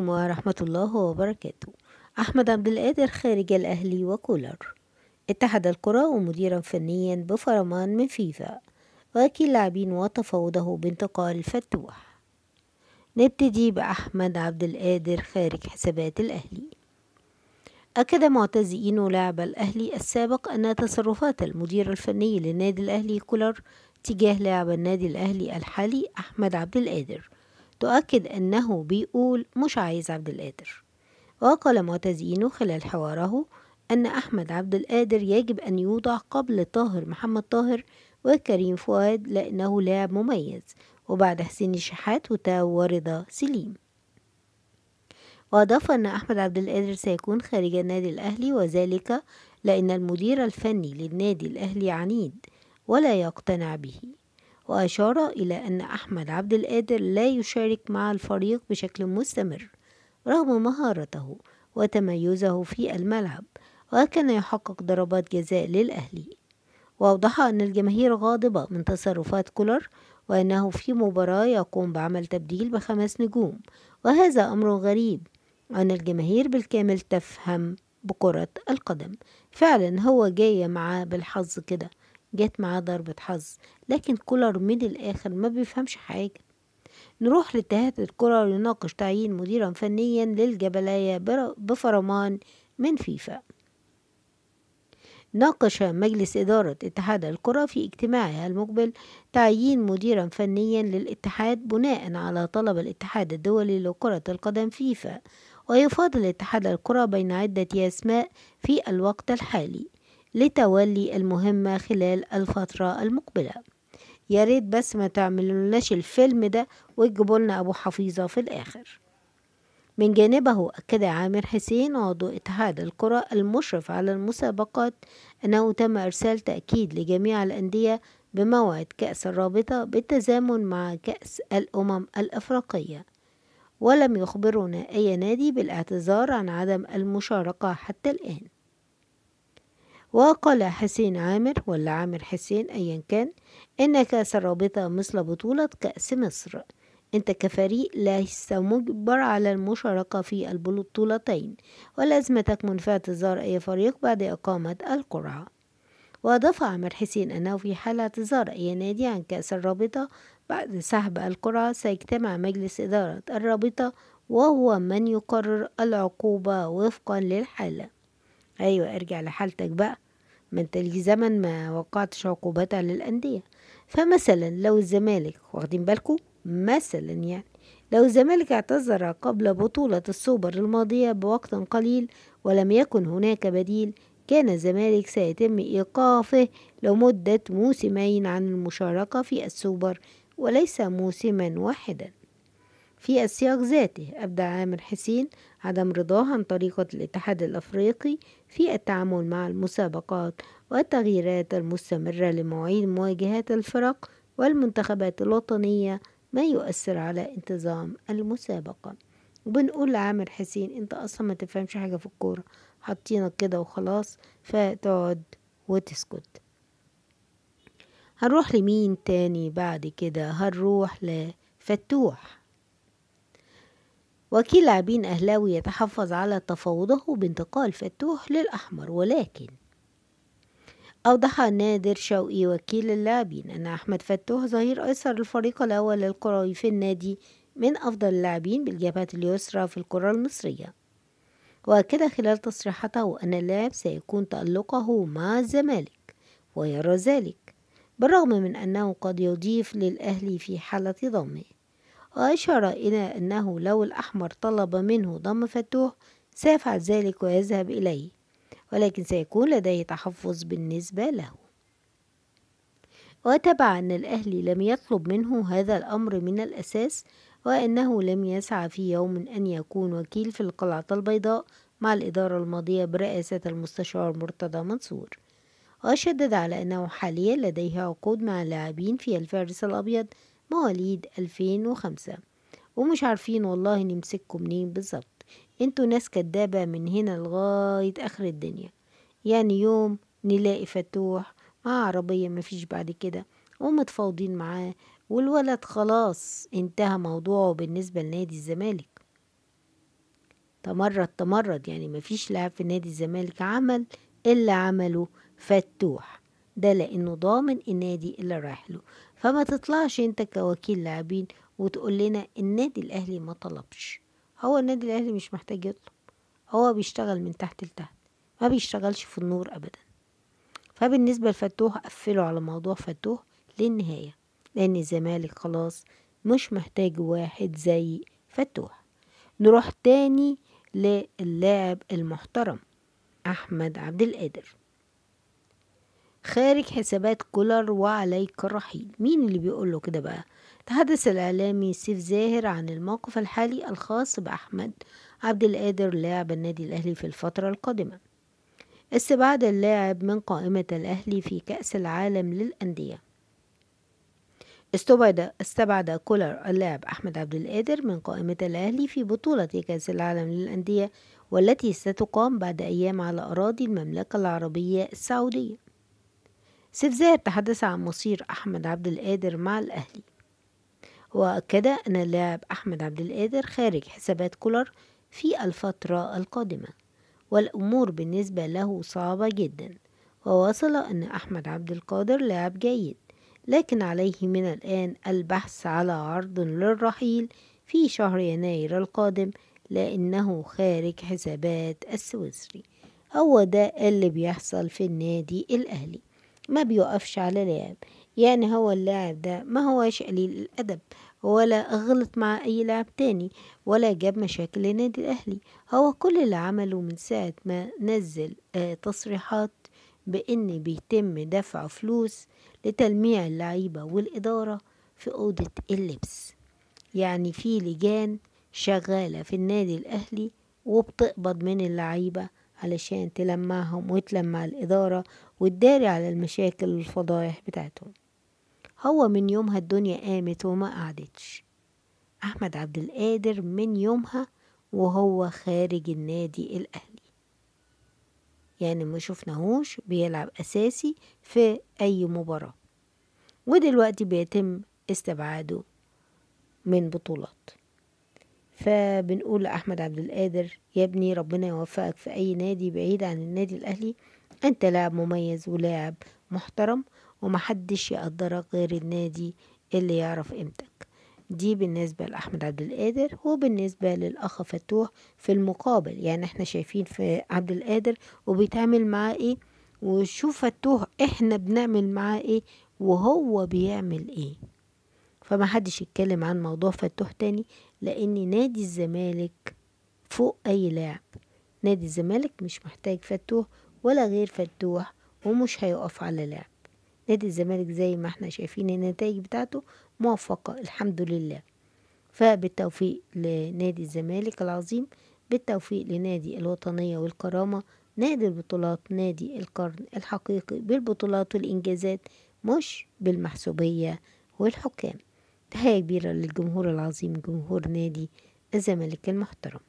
عليكم ورحمة الله وبركاته أحمد عبد القادر خارج الأهلي وكولر اتحد الكرة ومديرا فنيا بفرمان من فيفا وكيل لاعبين وتفاوضه بانتقال فتوح نبتدي بأحمد عبد القادر خارج حسابات الأهلي أكد معتزئين لاعب الأهلي السابق أن تصرفات المدير الفني للنادي الأهلي كولر تجاه لاعب النادي الأهلي الحالي أحمد عبد القادر تؤكد أنه بيقول مش عايز عبد القادر وقال معتزينه خلال حواره أن أحمد عبد القادر يجب أن يوضع قبل طاهر محمد طاهر وكريم فؤاد لأنه لاعب مميز وبعد حسين الشحات ورضا سليم وأضاف أن أحمد عبد القادر سيكون خارج النادي الأهلي وذلك لأن المدير الفني للنادي الأهلي عنيد ولا يقتنع به وأشار إلى أن أحمد عبد القادر لا يشارك مع الفريق بشكل مستمر رغم مهارته وتميزه في الملعب وكان يحقق ضربات جزاء للأهلي وأوضح أن الجماهير غاضبة من تصرفات كولر وأنه في مباراة يقوم بعمل تبديل بخمس نجوم وهذا أمر غريب أن الجماهير بالكامل تفهم بكرة القدم فعلا هو جاي معاه بالحظ كده جت معاه ضربة حظ لكن كولر من الآخر ما بيفهمش حاجة نروح لاتحاد الكرة يناقش تعيين مديرا فنيا للجبلاية بفرمان من فيفا ناقش مجلس إدارة اتحاد الكرة في اجتماعها المقبل تعيين مديرا فنيا للاتحاد بناء على طلب الاتحاد الدولي لكرة القدم فيفا ويفاضل اتحاد الكرة بين عدة أسماء في الوقت الحالي لتولي المهمة خلال الفترة المقبلة يا ريت بس ما تعملولناش الفيلم ده وتجيبولنا لنا أبو حفيظة في الآخر من جانبه أكد عامر حسين عضو اتحاد الكرة المشرف على المسابقات أنه تم إرسال تأكيد لجميع الأندية بموعد كأس الرابطة بالتزامن مع كأس الأمم الأفريقية ولم يخبرنا أي نادي بالاعتذار عن عدم المشاركة حتى الآن وقال حسين عامر ولا عامر حسين أيا كان إن كأس الرابطة مثل بطولة كأس مصر أنت كفريق ليس مجبر على المشاركة في البطولتين تكمن في اعتذار أي فريق بعد إقامة القرعة وأضاف عامر حسين أنه في حال اعتذار أي نادي عن كأس الرابطة بعد سحب القرعة سيجتمع مجلس إدارة الرابطة وهو من يقرر العقوبة وفقا للحالة أيوة ارجع لحالتك بقى من تلي زمن ما وقعتش عقوبات على الأندية فمثلا لو الزمالك واخدين بالكم مثلا يعني لو الزمالك اعتذر قبل بطولة السوبر الماضية بوقت قليل ولم يكن هناك بديل كان الزمالك سيتم إيقافه لمدة موسمين عن المشاركة في السوبر وليس موسما واحدا في السياق ذاته أبدى عامر حسين عدم رضاه عن طريقة الاتحاد الأفريقي في التعامل مع المسابقات والتغييرات المستمرة لمواعيد مواجهات الفرق والمنتخبات الوطنية ما يؤثر على انتظام المسابقة وبنقول لعامر حسين انت اصلا ما تفهمش حاجة في الكورة حاطينك كده وخلاص فتقعد وتسكت هنروح لمين تاني بعد كده هنروح لفتوح وكيل لاعبين أهلاوي يتحفظ على تفاوضه بانتقال فتوح للأحمر ولكن أوضح نادر شوقي وكيل اللاعبين أن أحمد فتوح ظهير أيسر الفريق الأول الكروي في النادي من أفضل اللاعبين بالجبهة اليسرى في الكرة المصرية وأكد خلال تصريحاته أن اللاعب سيكون تألقه مع الزمالك ويرى ذلك بالرغم من أنه قد يضيف للأهلي في حالة ضمه وأشار إلى أنه لو الأحمر طلب منه ضم فتوح سيفعل ذلك ويذهب إليه ولكن سيكون لديه تحفظ بالنسبة له وتبع أن الأهلي لم يطلب منه هذا الأمر من الأساس وأنه لم يسعى في يوم أن يكون وكيل في القلعة البيضاء مع الإدارة الماضية برئاسة المستشار مرتضى منصور وشدد على أنه حاليا لديه عقود مع لاعبين في الفارس الأبيض مواليد 2005 ومش عارفين والله نمسككم منين بالظبط انتوا ناس كدابة من هنا لغاية آخر الدنيا يعني يوم نلاقي فتوح مع عربية مفيش بعد كده ومتفاوضين معاه والولد خلاص انتهى موضوعه بالنسبة لنادي الزمالك تمرد تمرد يعني مفيش لاعب في نادي الزمالك عمل إلا عمله فتوح ده لأنه ضامن النادي اللي رايح له فما تطلعش انت كوكيل لاعبين وتقول لنا النادي الاهلي ما طلبش هو النادي الاهلي مش محتاج يطلب هو بيشتغل من تحت لتحت ما بيشتغلش في النور ابدا فبالنسبه لفتوح قفلوا على موضوع فتوح للنهايه لان الزمالك خلاص مش محتاج واحد زي فتوح نروح تاني للاعب المحترم احمد عبد القادر خارج حسابات كولر وعليك الرحيل مين اللي بيقول له كده بقى تحدث الإعلامي سيف زاهر عن الموقف الحالي الخاص بأحمد عبد القادر لاعب النادي الأهلي في الفترة القادمة استبعاد اللاعب من قائمة الأهلي في كأس العالم للأندية استبعد استبعد كولر اللاعب أحمد عبد القادر من قائمة الأهلي في بطولة كأس العالم للأندية والتي ستقام بعد أيام على أراضي المملكة العربية السعودية سيف زاهر تحدث عن مصير أحمد عبد القادر مع الأهلي وأكد أن لاعب أحمد عبد القادر خارج حسابات كولر في الفترة القادمة والأمور بالنسبة له صعبة جدا وواصل أن أحمد عبد القادر لاعب جيد لكن عليه من الآن البحث على عرض للرحيل في شهر يناير القادم لأنه خارج حسابات السويسري هو ده اللي بيحصل في النادي الأهلي ما بيوقفش على لاعب يعني هو اللاعب ده ما هوش قليل الأدب ولا غلط مع أي لاعب تاني ولا جاب مشاكل للنادي الأهلي هو كل اللي عمله من ساعة ما نزل آه، تصريحات بإن بيتم دفع فلوس لتلميع اللعيبة والإدارة في أوضة اللبس يعني في لجان شغالة في النادي الأهلي وبتقبض من اللعيبة علشان تلمعهم وتلمع الإدارة وتداري على المشاكل والفضايح بتاعتهم هو من يومها الدنيا قامت وما قعدتش أحمد عبد القادر من يومها وهو خارج النادي الأهلي يعني ما شفناهوش بيلعب أساسي في أي مباراة ودلوقتي بيتم استبعاده من بطولات فبنقول لأحمد عبد القادر يا ابني ربنا يوفقك في أي نادي بعيد عن النادي الأهلي أنت لاعب مميز ولاعب محترم ومحدش يقدرك غير النادي اللي يعرف قيمتك دي بالنسبة لأحمد عبد القادر وبالنسبة للأخ فتوح في المقابل يعني احنا شايفين في عبد القادر وبيتعامل معاه ايه وشوف فتوح احنا بنعمل معاه ايه وهو بيعمل ايه فمحدش يتكلم عن موضوع فتوح تاني لأن نادي الزمالك فوق أي لاعب نادي الزمالك مش محتاج فتوح ولا غير فتوح ومش هيقف على لاعب نادي الزمالك زي ما احنا شايفين النتائج بتاعته موفقة الحمد لله فبالتوفيق لنادي الزمالك العظيم بالتوفيق لنادي الوطنية والكرامة نادي البطولات نادي القرن الحقيقي بالبطولات والإنجازات مش بالمحسوبية والحكام تحية كبيرة للجمهور العظيم جمهور نادي الزمالك المحترم